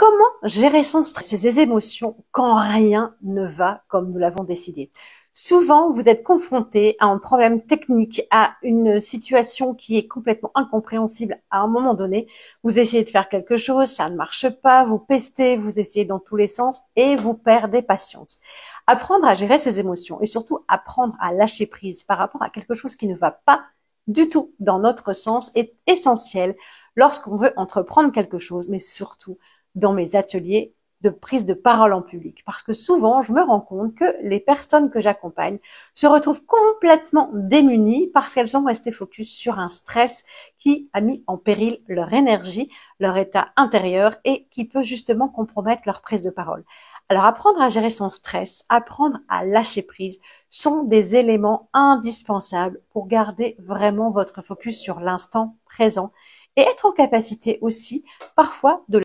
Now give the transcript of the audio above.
Comment gérer son stress, et ses émotions quand rien ne va comme nous l'avons décidé Souvent, vous êtes confronté à un problème technique, à une situation qui est complètement incompréhensible à un moment donné. Vous essayez de faire quelque chose, ça ne marche pas, vous pestez, vous essayez dans tous les sens et vous perdez patience. Apprendre à gérer ses émotions et surtout apprendre à lâcher prise par rapport à quelque chose qui ne va pas du tout dans notre sens est essentiel lorsqu'on veut entreprendre quelque chose, mais surtout dans mes ateliers de prise de parole en public. Parce que souvent, je me rends compte que les personnes que j'accompagne se retrouvent complètement démunies parce qu'elles ont resté focus sur un stress qui a mis en péril leur énergie, leur état intérieur et qui peut justement compromettre leur prise de parole. Alors apprendre à gérer son stress, apprendre à lâcher prise sont des éléments indispensables pour garder vraiment votre focus sur l'instant présent et être en capacité aussi parfois de